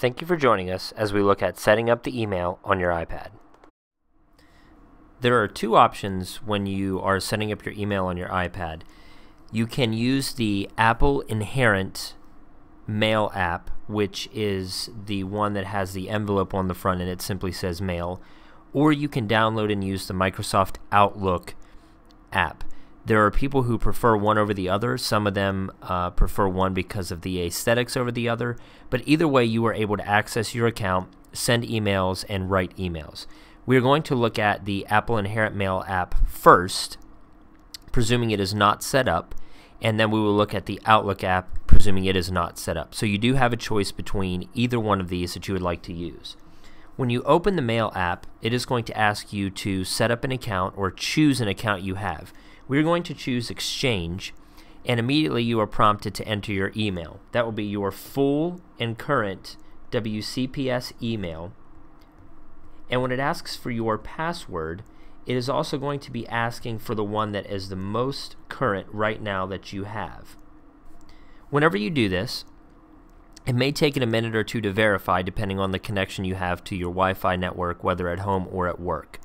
Thank you for joining us as we look at setting up the email on your iPad. There are two options when you are setting up your email on your iPad. You can use the Apple Inherent Mail app, which is the one that has the envelope on the front and it simply says mail, or you can download and use the Microsoft Outlook app there are people who prefer one over the other. Some of them uh, prefer one because of the aesthetics over the other. But either way, you are able to access your account, send emails, and write emails. We are going to look at the Apple Inherent Mail app first, presuming it is not set up. And then we will look at the Outlook app, presuming it is not set up. So you do have a choice between either one of these that you would like to use. When you open the Mail app, it is going to ask you to set up an account or choose an account you have. We're going to choose Exchange, and immediately you are prompted to enter your email. That will be your full and current WCPS email. And when it asks for your password, it is also going to be asking for the one that is the most current right now that you have. Whenever you do this, it may take it a minute or two to verify depending on the connection you have to your Wi Fi network, whether at home or at work.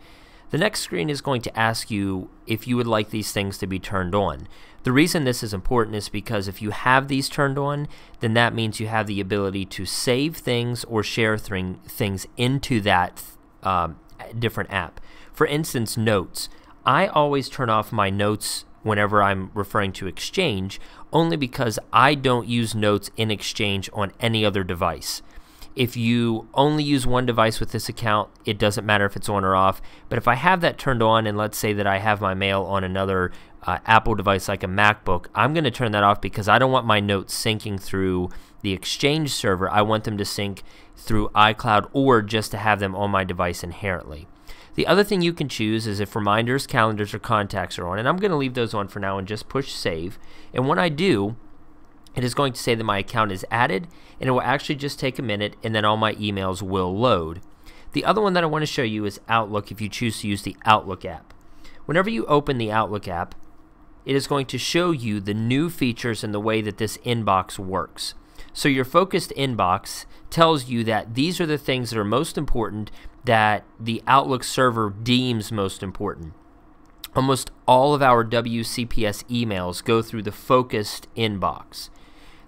The next screen is going to ask you if you would like these things to be turned on. The reason this is important is because if you have these turned on, then that means you have the ability to save things or share th things into that um, different app. For instance, notes. I always turn off my notes whenever I'm referring to Exchange, only because I don't use notes in Exchange on any other device. If you only use one device with this account, it doesn't matter if it's on or off. But if I have that turned on and let's say that I have my mail on another uh, Apple device like a MacBook, I'm going to turn that off because I don't want my notes syncing through the Exchange server. I want them to sync through iCloud or just to have them on my device inherently. The other thing you can choose is if reminders, calendars, or contacts are on, and I'm going to leave those on for now and just push save. And when I do, it is going to say that my account is added and it will actually just take a minute and then all my emails will load. The other one that I want to show you is Outlook if you choose to use the Outlook app. Whenever you open the Outlook app, it is going to show you the new features and the way that this inbox works. So your focused inbox tells you that these are the things that are most important that the Outlook server deems most important. Almost all of our WCPS emails go through the focused inbox.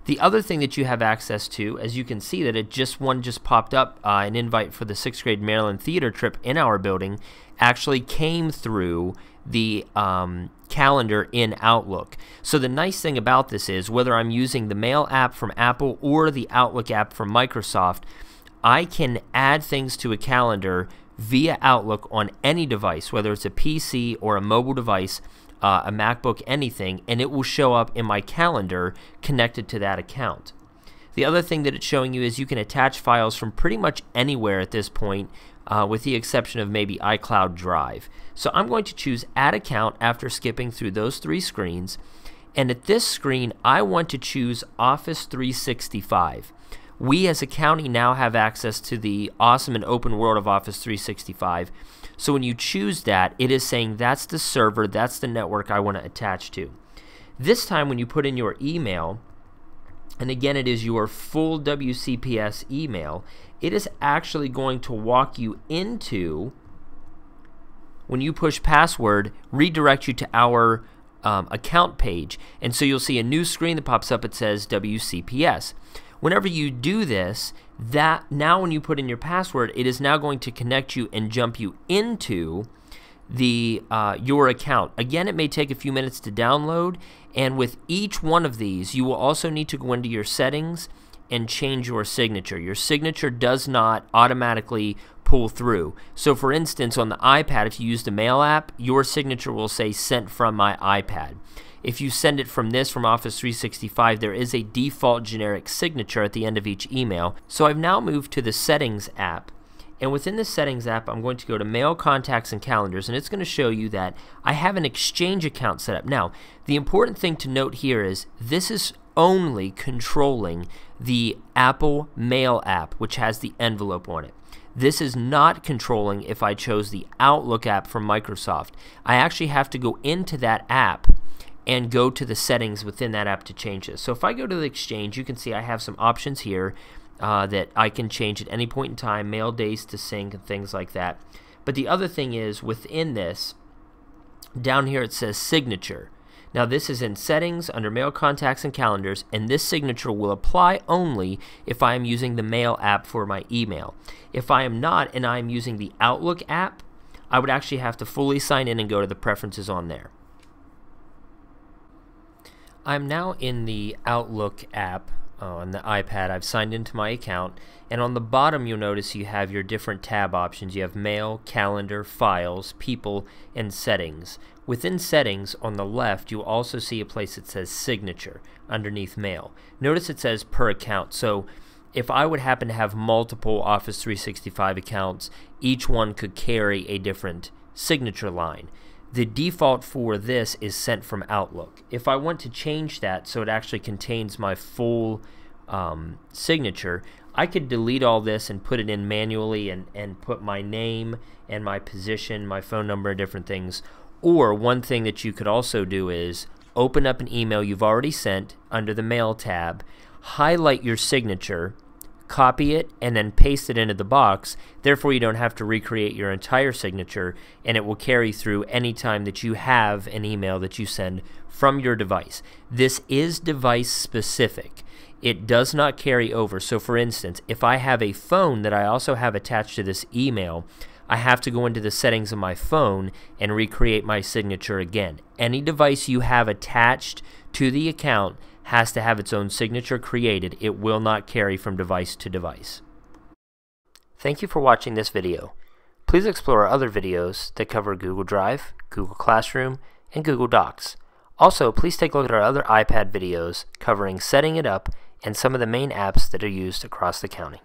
The other thing that you have access to, as you can see that it just one just popped up, uh, an invite for the 6th grade Maryland theater trip in our building actually came through the um, calendar in Outlook. So the nice thing about this is whether I'm using the Mail app from Apple or the Outlook app from Microsoft, I can add things to a calendar via Outlook on any device, whether it's a PC or a mobile device, uh, a MacBook, anything, and it will show up in my calendar connected to that account. The other thing that it's showing you is you can attach files from pretty much anywhere at this point, uh, with the exception of maybe iCloud Drive. So I'm going to choose Add Account after skipping through those three screens. And at this screen, I want to choose Office 365. We as a county now have access to the awesome and open world of Office 365. So when you choose that, it is saying that's the server, that's the network I want to attach to. This time when you put in your email, and again it is your full WCPS email, it is actually going to walk you into, when you push password, redirect you to our um, account page. And so you'll see a new screen that pops up. It says WCPS. Whenever you do this, that now when you put in your password, it is now going to connect you and jump you into the uh, your account. Again, it may take a few minutes to download, and with each one of these, you will also need to go into your settings and change your signature. Your signature does not automatically pull through. So for instance, on the iPad, if you use the Mail app, your signature will say sent from my iPad. If you send it from this, from Office 365, there is a default generic signature at the end of each email. So I've now moved to the Settings app. And within the Settings app, I'm going to go to Mail, Contacts, and Calendars, and it's going to show you that I have an Exchange account set up. Now, the important thing to note here is this is only controlling the Apple Mail app, which has the envelope on it. This is not controlling if I chose the Outlook app from Microsoft. I actually have to go into that app and go to the settings within that app to change this. So if I go to the Exchange, you can see I have some options here uh, that I can change at any point in time, mail days to sync and things like that. But the other thing is within this, down here it says signature. Now this is in settings under mail contacts and calendars and this signature will apply only if I am using the mail app for my email. If I am not and I am using the Outlook app, I would actually have to fully sign in and go to the preferences on there. I'm now in the Outlook app uh, on the iPad, I've signed into my account, and on the bottom you'll notice you have your different tab options. You have Mail, Calendar, Files, People, and Settings. Within Settings, on the left, you'll also see a place that says Signature underneath Mail. Notice it says Per Account, so if I would happen to have multiple Office 365 accounts, each one could carry a different signature line the default for this is sent from Outlook. If I want to change that so it actually contains my full um, signature, I could delete all this and put it in manually and, and put my name and my position, my phone number, different things. Or one thing that you could also do is open up an email you've already sent under the mail tab, highlight your signature, copy it, and then paste it into the box. Therefore, you don't have to recreate your entire signature, and it will carry through any time that you have an email that you send from your device. This is device specific. It does not carry over. So, for instance, if I have a phone that I also have attached to this email, I have to go into the settings of my phone and recreate my signature again. Any device you have attached to the account has to have its own signature created. It will not carry from device to device. Thank you for watching this video. Please explore our other videos that cover Google Drive, Google Classroom, and Google Docs. Also, please take a look at our other iPad videos covering setting it up and some of the main apps that are used across the county.